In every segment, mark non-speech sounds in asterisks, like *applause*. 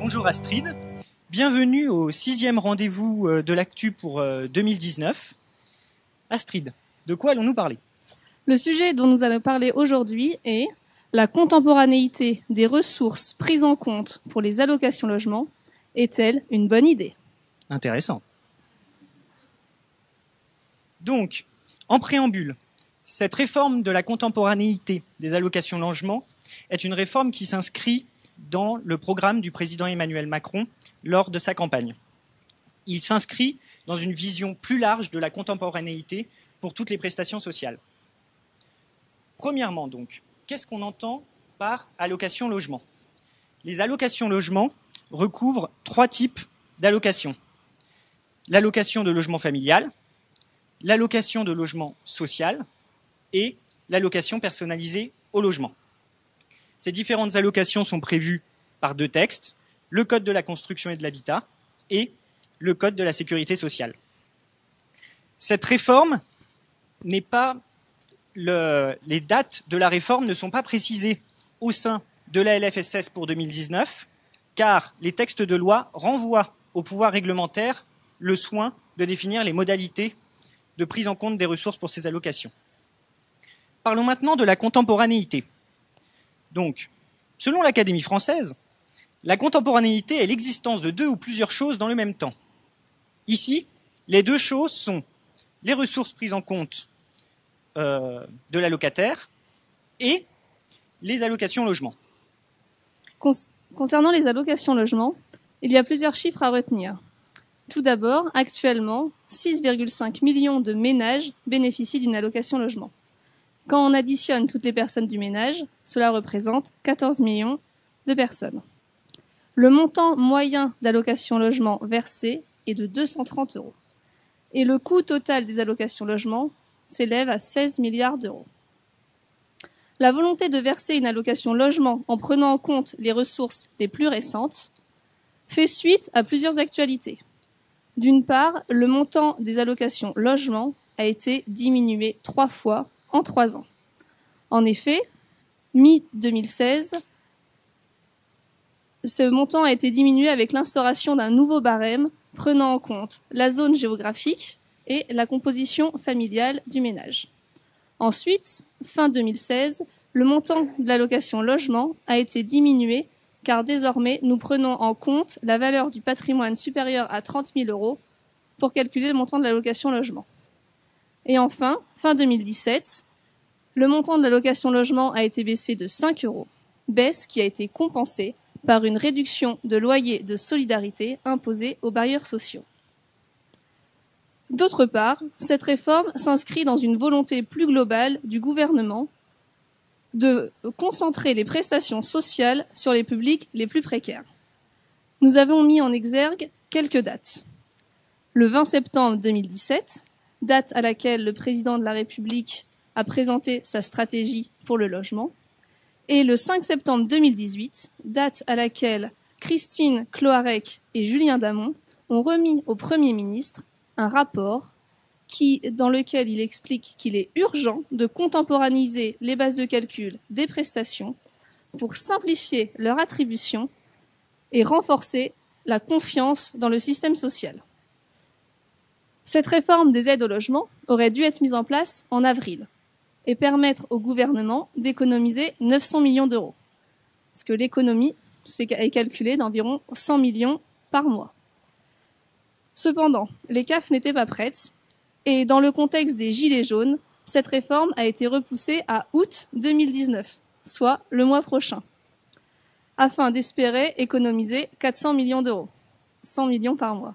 Bonjour Astrid. Bienvenue au sixième rendez-vous euh, de l'actu pour 2019. Euh, Astrid, de quoi allons-nous parler Le sujet dont nous allons parler aujourd'hui est la contemporanéité des ressources prises en compte pour les allocations logement est-elle une bonne idée Intéressant. Donc, en préambule, cette réforme de la contemporanéité des allocations logement est une réforme qui s'inscrit dans le programme du président Emmanuel Macron lors de sa campagne. Il s'inscrit dans une vision plus large de la contemporanéité pour toutes les prestations sociales. Premièrement donc, qu'est-ce qu'on entend par allocation logement Les allocations logement recouvrent trois types d'allocations. L'allocation de logement familial, l'allocation de logement social et l'allocation personnalisée au logement. Ces différentes allocations sont prévues par deux textes, le Code de la construction et de l'habitat et le Code de la sécurité sociale. Cette réforme n'est pas les dates de la réforme ne sont pas précisées au sein de la LFSS pour 2019, car les textes de loi renvoient au pouvoir réglementaire le soin de définir les modalités de prise en compte des ressources pour ces allocations. Parlons maintenant de la contemporanéité. Donc, selon l'Académie française, la contemporanéité est l'existence de deux ou plusieurs choses dans le même temps. Ici, les deux choses sont les ressources prises en compte euh, de l'allocataire et les allocations logement. concernant les allocations logement, il y a plusieurs chiffres à retenir. Tout d'abord, actuellement, 6,5 millions de ménages bénéficient d'une allocation logement. Quand on additionne toutes les personnes du ménage, cela représente 14 millions de personnes. Le montant moyen d'allocation logement versé est de 230 euros. Et le coût total des allocations logement s'élève à 16 milliards d'euros. La volonté de verser une allocation logement en prenant en compte les ressources les plus récentes fait suite à plusieurs actualités. D'une part, le montant des allocations logement a été diminué trois fois en trois ans. En effet, mi-2016, ce montant a été diminué avec l'instauration d'un nouveau barème prenant en compte la zone géographique et la composition familiale du ménage. Ensuite, fin 2016, le montant de l'allocation logement a été diminué car désormais nous prenons en compte la valeur du patrimoine supérieur à 30 000 euros pour calculer le montant de l'allocation logement. Et enfin, fin 2017, le montant de l'allocation logement a été baissé de 5 euros, baisse qui a été compensée par une réduction de loyer de solidarité imposée aux barrières sociaux. D'autre part, cette réforme s'inscrit dans une volonté plus globale du gouvernement de concentrer les prestations sociales sur les publics les plus précaires. Nous avons mis en exergue quelques dates. Le 20 septembre 2017, date à laquelle le président de la République a présenté sa stratégie pour le logement, et le 5 septembre 2018, date à laquelle Christine Cloarec et Julien Damon ont remis au Premier ministre un rapport qui, dans lequel il explique qu'il est urgent de contemporaniser les bases de calcul des prestations pour simplifier leur attribution et renforcer la confiance dans le système social. Cette réforme des aides au logement aurait dû être mise en place en avril et permettre au gouvernement d'économiser 900 millions d'euros, ce que l'économie est calculée d'environ 100 millions par mois. Cependant, les CAF n'étaient pas prêtes, et dans le contexte des Gilets jaunes, cette réforme a été repoussée à août 2019, soit le mois prochain, afin d'espérer économiser 400 millions d'euros, 100 millions par mois.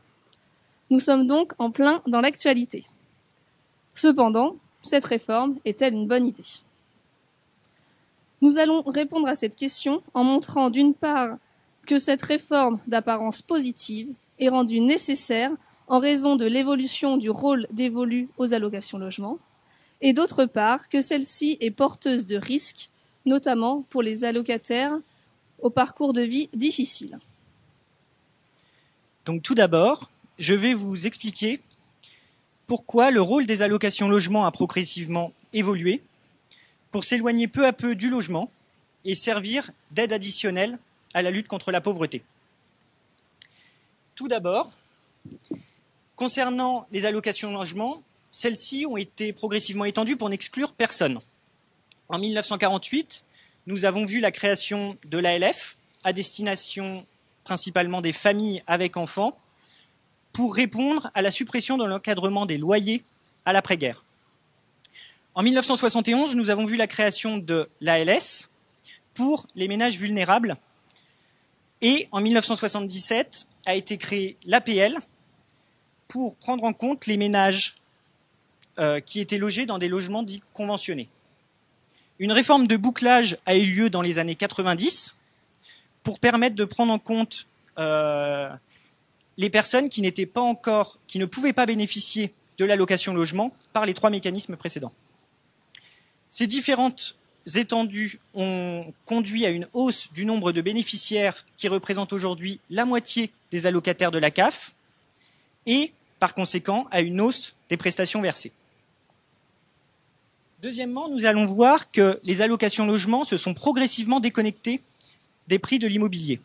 Nous sommes donc en plein dans l'actualité. Cependant, cette réforme est-elle une bonne idée Nous allons répondre à cette question en montrant d'une part que cette réforme d'apparence positive est rendue nécessaire en raison de l'évolution du rôle dévolu aux allocations logement, et d'autre part que celle-ci est porteuse de risques, notamment pour les allocataires au parcours de vie difficile. Donc tout d'abord, je vais vous expliquer pourquoi le rôle des allocations logement a progressivement évolué pour s'éloigner peu à peu du logement et servir d'aide additionnelle à la lutte contre la pauvreté. Tout d'abord, concernant les allocations logement, celles-ci ont été progressivement étendues pour n'exclure personne. En 1948, nous avons vu la création de l'ALF à destination principalement des familles avec enfants pour répondre à la suppression de l'encadrement des loyers à l'après-guerre. En 1971, nous avons vu la création de l'ALS pour les ménages vulnérables et en 1977 a été créée l'APL pour prendre en compte les ménages euh, qui étaient logés dans des logements dits conventionnés. Une réforme de bouclage a eu lieu dans les années 90 pour permettre de prendre en compte euh, les personnes qui n'étaient pas encore, qui ne pouvaient pas bénéficier de l'allocation logement par les trois mécanismes précédents. Ces différentes étendues ont conduit à une hausse du nombre de bénéficiaires qui représentent aujourd'hui la moitié des allocataires de la CAF et par conséquent à une hausse des prestations versées. Deuxièmement, nous allons voir que les allocations logement se sont progressivement déconnectées des prix de l'immobilier.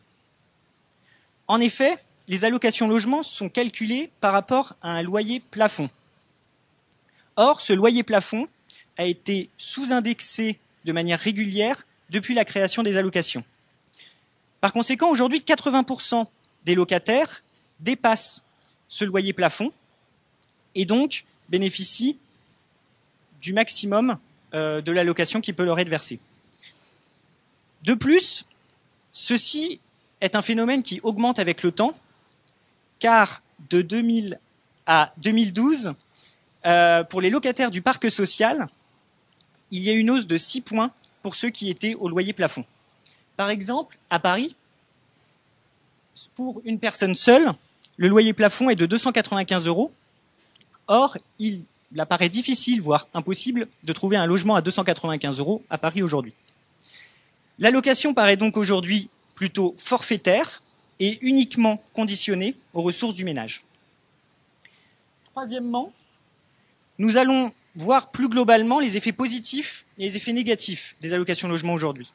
En effet, les allocations logements sont calculées par rapport à un loyer plafond. Or, ce loyer plafond a été sous-indexé de manière régulière depuis la création des allocations. Par conséquent, aujourd'hui, 80% des locataires dépassent ce loyer plafond et donc bénéficient du maximum euh, de l'allocation qui peut leur être versée. De plus, ceci est un phénomène qui augmente avec le temps car de 2000 à 2012, euh, pour les locataires du parc social, il y a une hausse de 6 points pour ceux qui étaient au loyer plafond. Par exemple, à Paris, pour une personne seule, le loyer plafond est de 295 euros. Or, il apparaît difficile, voire impossible, de trouver un logement à 295 euros à Paris aujourd'hui. L'allocation paraît donc aujourd'hui plutôt forfaitaire, et uniquement conditionné aux ressources du ménage. Troisièmement, nous allons voir plus globalement les effets positifs et les effets négatifs des allocations logement aujourd'hui.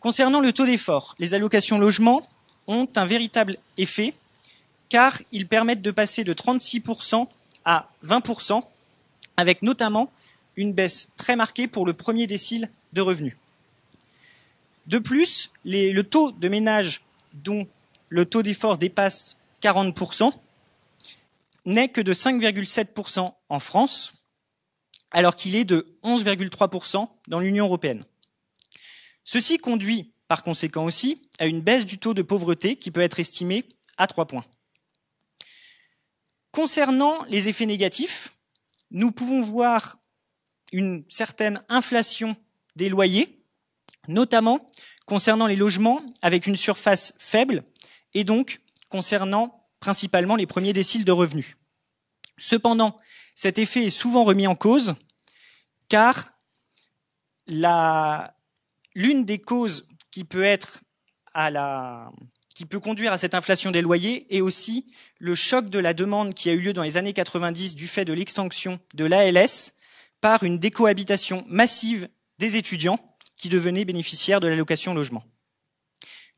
Concernant le taux d'effort, les allocations logement ont un véritable effet car ils permettent de passer de 36% à 20% avec notamment une baisse très marquée pour le premier décile de revenus. De plus, le taux de ménage dont le taux d'effort dépasse 40%, n'est que de 5,7% en France, alors qu'il est de 11,3% dans l'Union européenne. Ceci conduit par conséquent aussi à une baisse du taux de pauvreté qui peut être estimée à 3 points. Concernant les effets négatifs, nous pouvons voir une certaine inflation des loyers, notamment concernant les logements avec une surface faible et donc concernant principalement les premiers déciles de revenus. Cependant, cet effet est souvent remis en cause car l'une des causes qui peut être à la, qui peut conduire à cette inflation des loyers est aussi le choc de la demande qui a eu lieu dans les années 90 du fait de l'extinction de l'ALS par une décohabitation massive des étudiants qui devenaient bénéficiaires de l'allocation logement.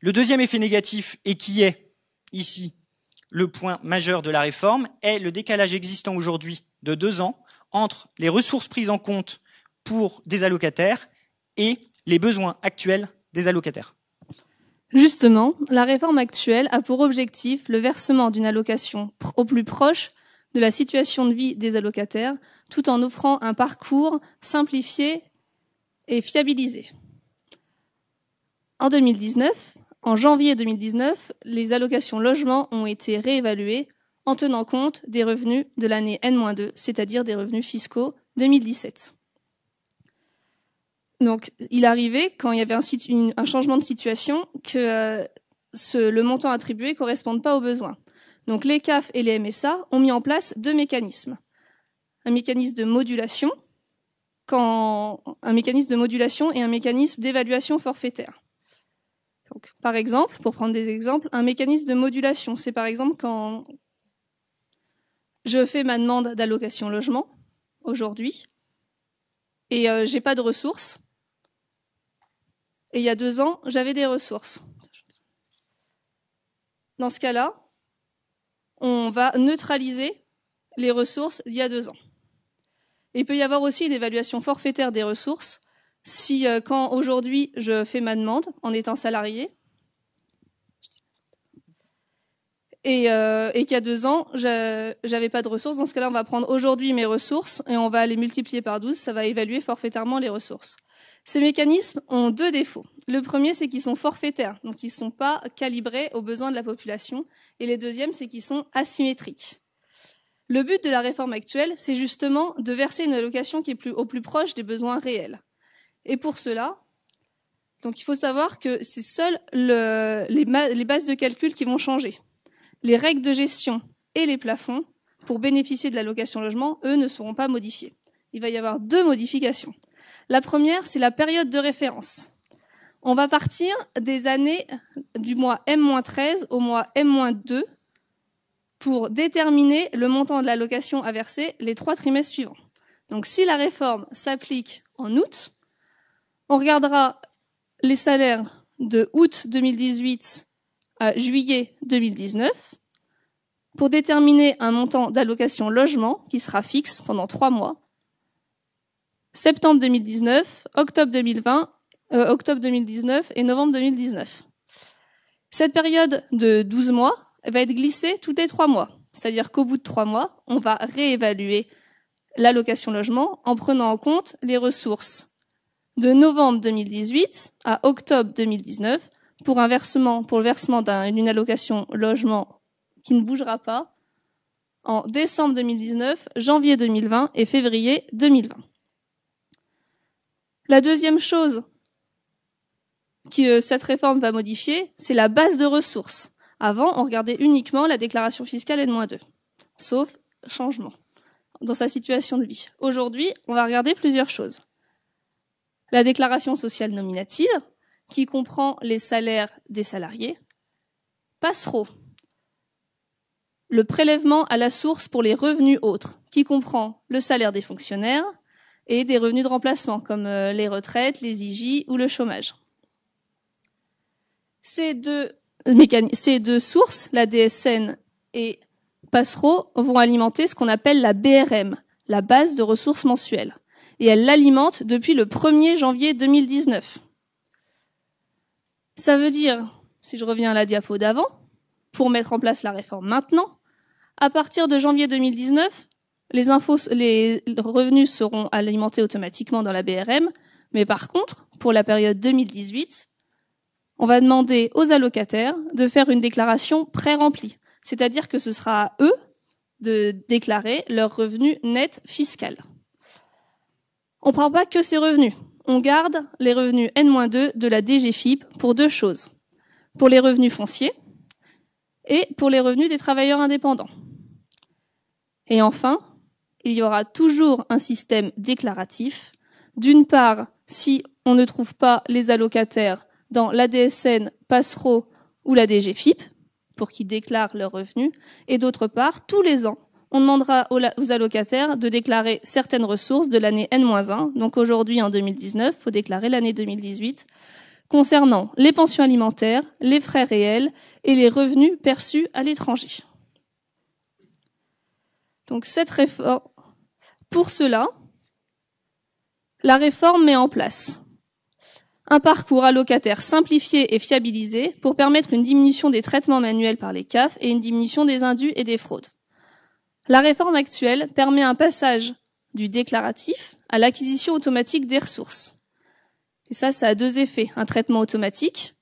Le deuxième effet négatif, et qui est ici le point majeur de la réforme, est le décalage existant aujourd'hui de deux ans entre les ressources prises en compte pour des allocataires et les besoins actuels des allocataires. Justement, la réforme actuelle a pour objectif le versement d'une allocation au plus proche de la situation de vie des allocataires, tout en offrant un parcours simplifié et fiabilisée. En 2019, en janvier 2019, les allocations logement ont été réévaluées en tenant compte des revenus de l'année N-2, c'est-à-dire des revenus fiscaux 2017. Donc, il arrivait, quand il y avait un, changement de situation, que euh, le montant attribué ne corresponde pas aux besoins. Donc, les CAF et les MSA ont mis en place deux mécanismes. Un mécanisme de modulation, quand un mécanisme de modulation et un mécanisme d'évaluation forfaitaire. Donc, par exemple, pour prendre des exemples, un mécanisme de modulation, c'est par exemple quand je fais ma demande d'allocation logement aujourd'hui et je euh, j'ai pas de ressources. Et il y a deux ans, j'avais des ressources. Dans ce cas-là, on va neutraliser les ressources d'il y a deux ans. Il peut y avoir aussi une évaluation forfaitaire des ressources. Si euh, quand aujourd'hui je fais ma demande en étant salarié, et, euh, qu'il y a deux ans, je n'avais pas de ressources, dans ce cas-là, on va prendre aujourd'hui mes ressources et on va les multiplier par 12, ça va évaluer forfaitairement les ressources. Ces mécanismes ont deux défauts. Le premier, c'est qu'ils sont forfaitaires, donc ils ne sont pas calibrés aux besoins de la population. Et le deuxième, c'est qu'ils sont asymétriques. Le but de la réforme actuelle, c'est justement de verser une allocation qui est plus, au plus proche des besoins réels. Et pour cela, donc il faut savoir que c'est seules les, les bases de calcul qui vont changer. Les règles de gestion et les plafonds pour bénéficier de l'allocation logement, eux, ne seront pas modifiés. Il va y avoir deux modifications. La première, c'est la période de référence. On va partir des années du mois M-13 au mois M-2 pour déterminer le montant de l'allocation à verser les trois trimestres suivants. Donc si la réforme s'applique en août, on regardera les salaires de août 2018 à juillet 2019 pour déterminer un montant d'allocation logement qui sera fixe pendant trois mois. Septembre 2019, octobre 2020, euh, octobre 2019 et novembre 2019. Cette période de 12 mois va être glissée tous les trois mois. C'est-à-dire qu'au bout de trois mois, on va réévaluer l'allocation logement en prenant en compte les ressources de novembre 2018 à octobre 2019 pour un versement, pour le versement d'une allocation logement qui ne bougera pas en décembre 2019, janvier 2020 et février 2020. La deuxième chose que cette réforme va modifier, c'est la base de ressources. Avant, on regardait uniquement la déclaration fiscale N-2, sauf changement dans sa situation de vie. Aujourd'hui, on va regarder plusieurs choses. La déclaration sociale nominative, qui comprend les salaires des salariés. Passereau, le prélèvement à la source pour les revenus autres, qui comprend le salaire des fonctionnaires et des revenus de remplacement, comme euh, les retraites, les IJ ou le chômage. Ces deux ces deux sources, la DSN et Passereau, vont alimenter ce qu'on appelle la BRM, la base de ressources mensuelles. Et elle l'alimente depuis le 1er janvier 2019. Ça veut dire, si je reviens à la diapo d'avant, pour mettre en place la réforme maintenant, à partir de janvier 2019, les, infos, les revenus seront alimentés automatiquement dans la BRM, mais par contre, pour la période 2018, on va demander aux allocataires de faire une déclaration pré-remplie, c'est-à-dire que ce sera à eux de déclarer leurs revenus nets fiscal. On ne prend pas que ces revenus. On garde les revenus N-2 de la DGFIP pour deux choses. Pour les revenus fonciers et pour les revenus des travailleurs indépendants. Et enfin, il y aura toujours un système déclaratif. D'une part, si on ne trouve pas les allocataires dans l'ADSN, DSN, ou la FIP, pour qu'ils déclarent leurs revenus. Et d'autre part, tous les ans, on demandera aux allocataires de déclarer certaines ressources de l'année N-1. Donc aujourd'hui, en 2019, il faut déclarer l'année 2018 concernant les pensions alimentaires, les frais réels et les revenus perçus à l'étranger. Donc cette réforme, pour cela, la réforme met en place un parcours allocataire simplifié et fiabilisé pour permettre une diminution des traitements manuels par les CAF et une diminution des indus et des fraudes. La réforme actuelle permet un passage du déclaratif à l'acquisition automatique des ressources. Et ça, ça a deux effets. Un traitement automatique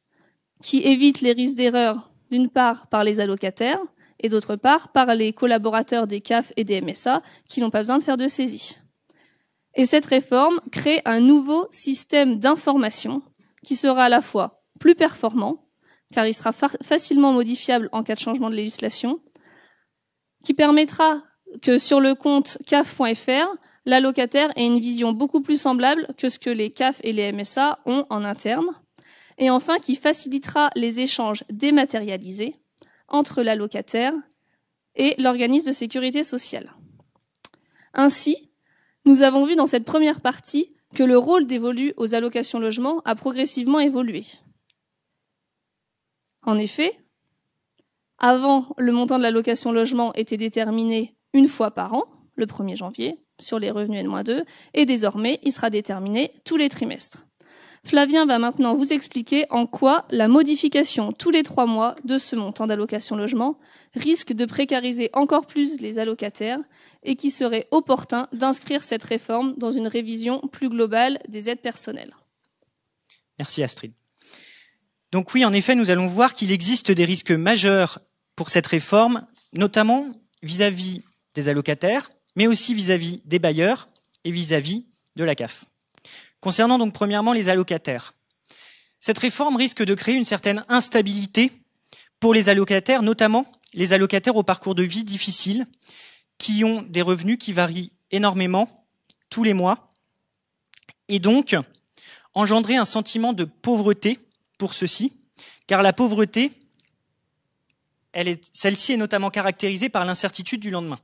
qui évite les risques d'erreur d'une part par les allocataires et d'autre part par les collaborateurs des CAF et des MSA qui n'ont pas besoin de faire de saisie. Et cette réforme crée un nouveau système d'information qui sera à la fois plus performant, car il sera facilement modifiable en cas de changement de législation, qui permettra que sur le compte CAF.fr, l'allocataire ait une vision beaucoup plus semblable que ce que les CAF et les MSA ont en interne, et enfin qui facilitera les échanges dématérialisés entre la locataire et l'organisme de sécurité sociale. Ainsi, nous avons vu dans cette première partie que le rôle dévolu aux allocations logements a progressivement évolué. En effet, avant, le montant de l'allocation logement était déterminé une fois par an, le 1er janvier, sur les revenus N-2, et désormais, il sera déterminé tous les trimestres. Flavien va maintenant vous expliquer en quoi la modification tous les trois mois de ce montant d'allocation logement risque de précariser encore plus les allocataires et qu'il serait opportun d'inscrire cette réforme dans une révision plus globale des aides personnelles. Merci Astrid. Donc oui, en effet, nous allons voir qu'il existe des risques majeurs pour cette réforme, notamment vis-à-vis des allocataires, mais aussi vis à -vis des bailleurs et vis à -vis de la CAF. Concernant donc premièrement les allocataires, cette réforme risque de créer une certaine instabilité pour les allocataires, notamment les allocataires au parcours de vie difficile, qui ont des revenus qui varient énormément tous les mois, et donc engendrer un sentiment de pauvreté pour ceux-ci, car la pauvreté, celle-ci est notamment caractérisée par l'incertitude du lendemain.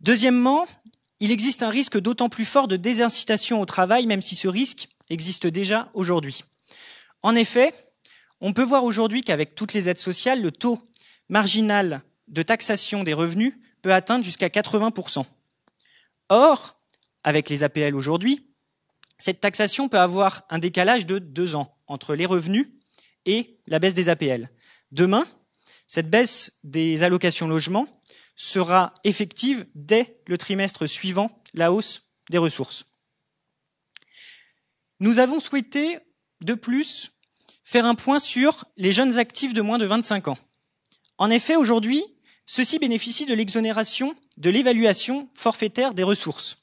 Deuxièmement, il existe un risque d'autant plus fort de désincitation au travail, même si ce risque existe déjà aujourd'hui. En effet, on peut voir aujourd'hui qu'avec toutes les aides sociales, le taux marginal de taxation des revenus peut atteindre jusqu'à 80%. Or, avec les APL aujourd'hui, cette taxation peut avoir un décalage de deux ans entre les revenus et la baisse des APL. Demain, cette baisse des allocations logement sera effective dès le trimestre suivant la hausse des ressources. Nous avons souhaité, de plus, faire un point sur les jeunes actifs de moins de 25 ans. En effet, aujourd'hui, ceux-ci bénéficient de l'exonération de l'évaluation forfaitaire des ressources.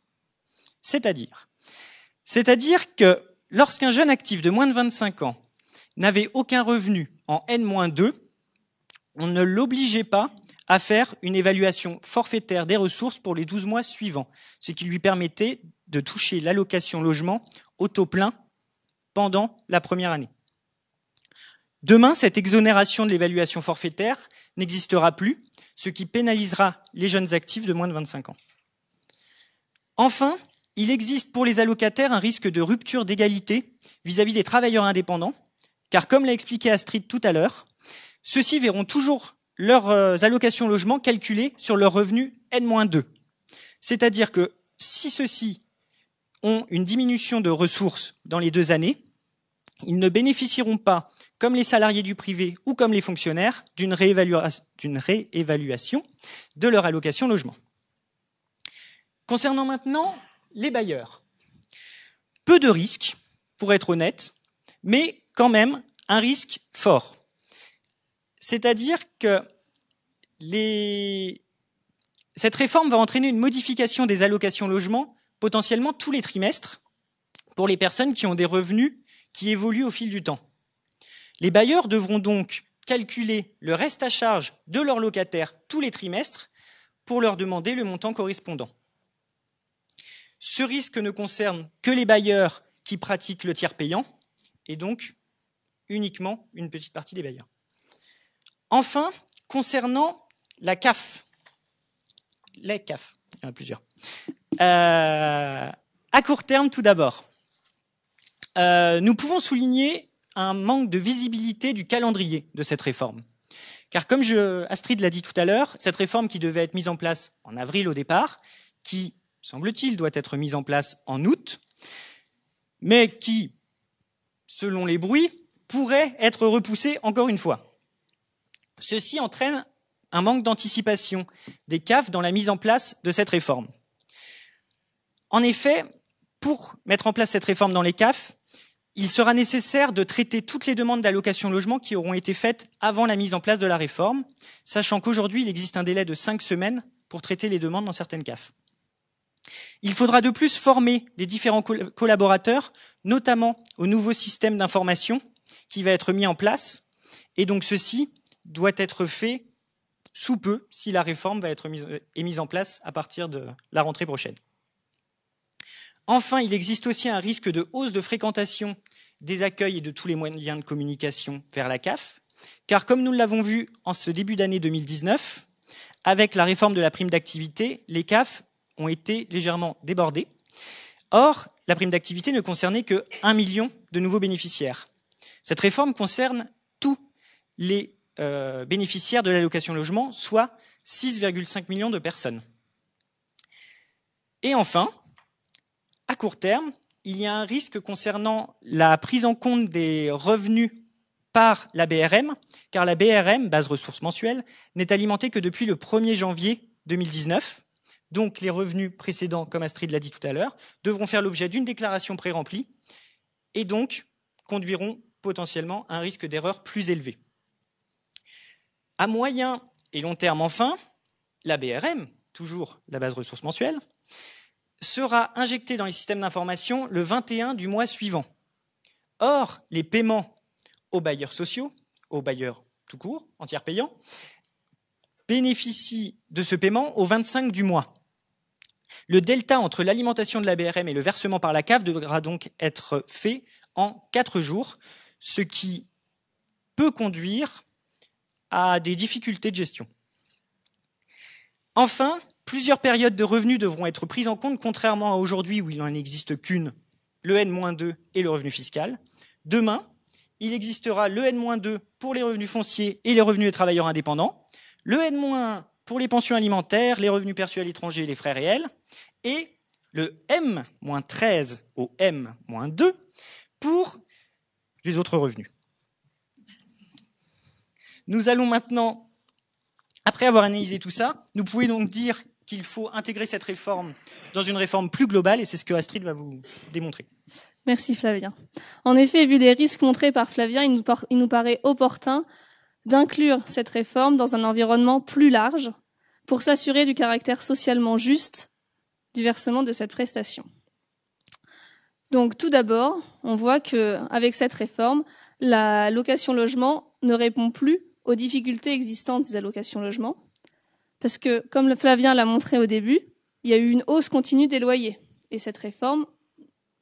C'est-à-dire C'est-à-dire que lorsqu'un jeune actif de moins de 25 ans n'avait aucun revenu en N-2, on ne l'obligeait pas à faire une évaluation forfaitaire des ressources pour les 12 mois suivants, ce qui lui permettait de toucher l'allocation logement au taux plein pendant la première année. Demain, cette exonération de l'évaluation forfaitaire n'existera plus, ce qui pénalisera les jeunes actifs de moins de 25 ans. Enfin, il existe pour les allocataires un risque de rupture d'égalité vis-à-vis des travailleurs indépendants, car comme l'a expliqué Astrid tout à l'heure, ceux-ci verront toujours leurs euh, allocations logement calculées sur leur revenu N-2. C'est-à-dire que si ceux-ci ont une diminution de ressources dans les deux années, ils ne bénéficieront pas, comme les salariés du privé ou comme les fonctionnaires, d'une réévaluation de leur allocation logement. Concernant maintenant les bailleurs, peu de risques, pour être honnête, mais quand même un risque fort. C'est-à-dire que cette réforme va entraîner une modification des allocations logement potentiellement tous les trimestres pour les personnes qui ont des revenus qui évoluent au fil du temps. Les bailleurs devront donc calculer le reste à charge de leurs locataires tous les trimestres pour leur demander le montant correspondant. Ce risque ne concerne que les bailleurs qui pratiquent le tiers payant et donc uniquement une petite partie des bailleurs. Enfin, concernant la CAF, les CAF, il y en a plusieurs. Euh, à court terme, tout d'abord, euh, nous pouvons souligner un manque de visibilité du calendrier de cette réforme. Car comme Astrid l'a dit tout à l'heure, cette réforme qui devait être mise en place en avril au départ, qui, semble-t-il, doit être mise en place en août, mais qui, selon les bruits, pourrait être repoussée encore une fois. Ceci entraîne un manque d'anticipation des CAF dans la mise en place de cette réforme. En effet, pour mettre en place cette réforme dans les CAF, il sera nécessaire de traiter toutes les demandes d'allocation logement qui auront été faites avant la mise en place de la réforme, sachant qu'aujourd'hui, il existe un délai de cinq semaines pour traiter les demandes dans certaines CAF. Il faudra de plus former les différents collaborateurs, notamment au nouveau système d'information qui va être mis en place, et donc ceci doit être fait sous peu si la réforme va être mise, est mise en place à partir de la rentrée prochaine. Enfin, il existe aussi un risque de hausse de fréquentation des accueils et de tous les moyens de communication vers la CAF, car comme nous l'avons vu en ce début d'année 2019, avec la réforme de la prime d'activité, les CAF ont été légèrement débordés. Or, la prime d'activité ne concernait que 1 million de nouveaux bénéficiaires. Cette réforme concerne tous les euh, bénéficiaires de l'allocation logement, soit 6,5 millions de personnes. Et enfin, à court terme, il y a un risque concernant la prise en compte des revenus par la BRM, car la BRM, base ressources mensuelle, n'est alimentée que depuis le 1er janvier 2019. Donc les revenus précédents, comme Astrid l'a dit tout à l'heure, devront faire l'objet d'une déclaration pré-remplie et donc conduiront potentiellement à un risque d'erreur plus élevé. À moyen et long terme, enfin, la BRM, toujours la base de ressources mensuelle, sera injectée dans les systèmes d'information le 21 du mois suivant. Or, les paiements aux bailleurs sociaux, aux bailleurs tout court, entiers payants, bénéficient de ce paiement au 25 du mois. Le delta entre l'alimentation de la BRM et le versement par la CAF devra donc être fait en quatre jours, ce qui peut conduire à des difficultés de gestion. Enfin, plusieurs périodes de revenus devront être prises en compte, contrairement à aujourd'hui où il n'en existe qu'une, le N-2 et le revenu fiscal. Demain, il existera le N-2 pour les revenus fonciers et les revenus des travailleurs indépendants, le N-1 pour les pensions alimentaires, les revenus perçus à l'étranger et les frais réels, et le M-13 au M-2 pour les autres revenus. Nous allons maintenant, après avoir analysé tout ça, nous pouvons donc dire qu'il faut intégrer cette réforme dans une réforme plus globale, et c'est ce que Astrid va vous démontrer. Merci Flavien. En effet, vu les risques montrés par Flavien, il nous paraît opportun d'inclure cette réforme dans un environnement plus large pour s'assurer du caractère socialement juste du versement de cette prestation. Donc tout d'abord, on voit qu'avec cette réforme, la location logement ne répond plus aux difficultés existantes des allocations logement. Parce que, comme le Flavien l'a montré au début, il y a eu une hausse continue des loyers. Et cette réforme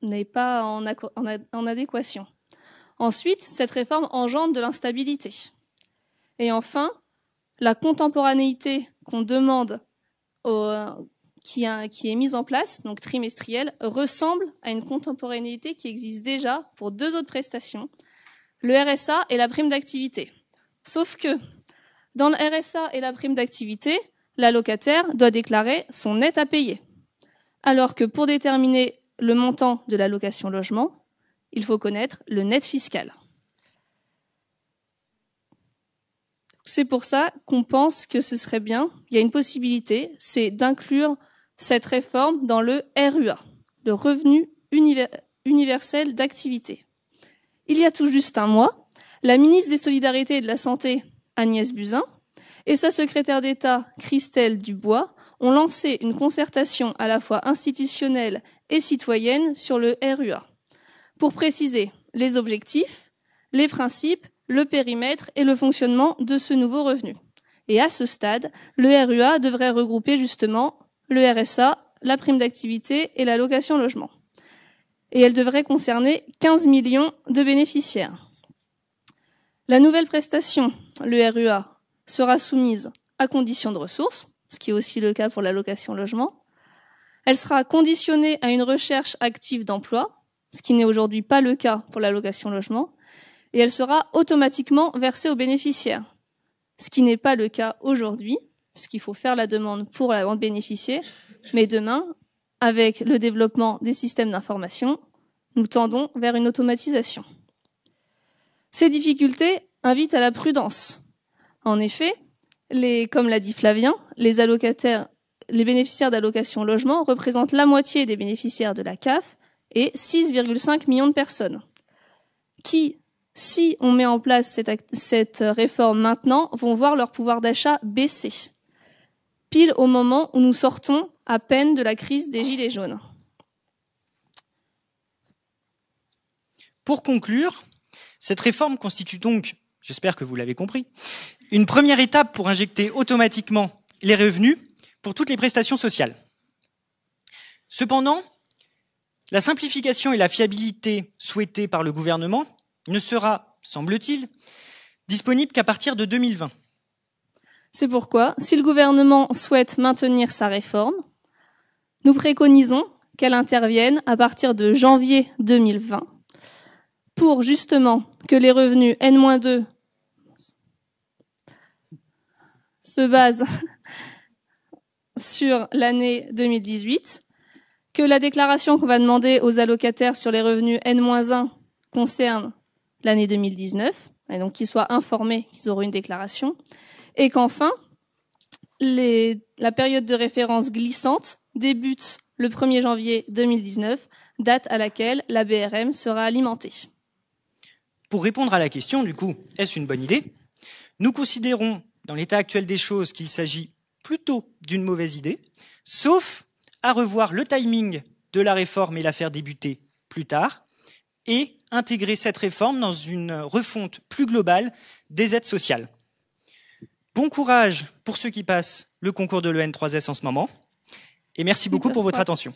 n'est pas en, adéquation. Ensuite, cette réforme engendre de l'instabilité. Et enfin, la contemporanéité qu'on demande qui, est mise en place, donc trimestrielle, ressemble à une contemporanéité qui existe déjà pour deux autres prestations, le RSA et la prime d'activité. Sauf que dans le RSA et la prime d'activité, l'allocataire doit déclarer son net à payer. Alors que pour déterminer le montant de l'allocation logement, il faut connaître le net fiscal. C'est pour ça qu'on pense que ce serait bien, il y a une possibilité, c'est d'inclure cette réforme dans le RUA, le revenu universel d'activité. Il y a tout juste un mois, la ministre des Solidarités et de la Santé, Agnès Buzyn, et sa secrétaire d'État, Christelle Dubois, ont lancé une concertation à la fois institutionnelle et citoyenne sur le RUA, pour préciser les objectifs, les principes, le périmètre et le fonctionnement de ce nouveau revenu. Et à ce stade, le RUA devrait regrouper justement le RSA, la prime d'activité et la location logement. Et elle devrait concerner 15 millions de bénéficiaires. La nouvelle prestation, le RUA, sera soumise à condition de ressources, ce qui est aussi le cas pour l'allocation logement. Elle sera conditionnée à une recherche active d'emploi, ce qui n'est aujourd'hui pas le cas pour l'allocation logement, et elle sera automatiquement versée aux bénéficiaires, ce qui n'est pas le cas aujourd'hui, parce qu'il faut faire la demande pour vente bénéficier, mais demain, avec le développement des systèmes d'information, nous tendons vers une automatisation. Ces difficultés invitent à la prudence. En effet, les, comme l'a dit Flavien, les allocataires, les bénéficiaires d'allocations logement représentent la moitié des bénéficiaires de la CAF et 6,5 millions de personnes, qui, si on met en place cette, cette réforme maintenant, vont voir leur pouvoir d'achat baisser, pile au moment où nous sortons à peine de la crise des Gilets jaunes. Pour conclure, cette réforme constitue donc, j'espère que vous l'avez compris, une première étape pour injecter automatiquement les revenus pour toutes les prestations sociales. Cependant, la simplification et la fiabilité souhaitées par le gouvernement ne sera, semble-t-il, disponible qu'à partir de 2020. C'est pourquoi, si le gouvernement souhaite maintenir sa réforme, nous préconisons qu'elle intervienne à partir de janvier 2020 pour justement que les revenus N-2 se basent *laughs* sur l'année 2018, que la déclaration qu'on va demander aux allocataires sur les revenus N-1 concerne l'année 2019, et donc qu'ils soient informés qu'ils auront une déclaration, et qu'enfin, la période de référence glissante débute le 1er janvier 2019, date à laquelle la BRM sera alimentée. Pour répondre à la question, du coup, est-ce une bonne idée Nous considérons, dans l'état actuel des choses, qu'il s'agit plutôt d'une mauvaise idée, sauf à revoir le timing de la réforme et la faire débuter plus tard, et intégrer cette réforme dans une refonte plus globale des aides sociales. Bon courage pour ceux qui passent le concours de l'EN3S en ce moment, et merci beaucoup pour votre attention.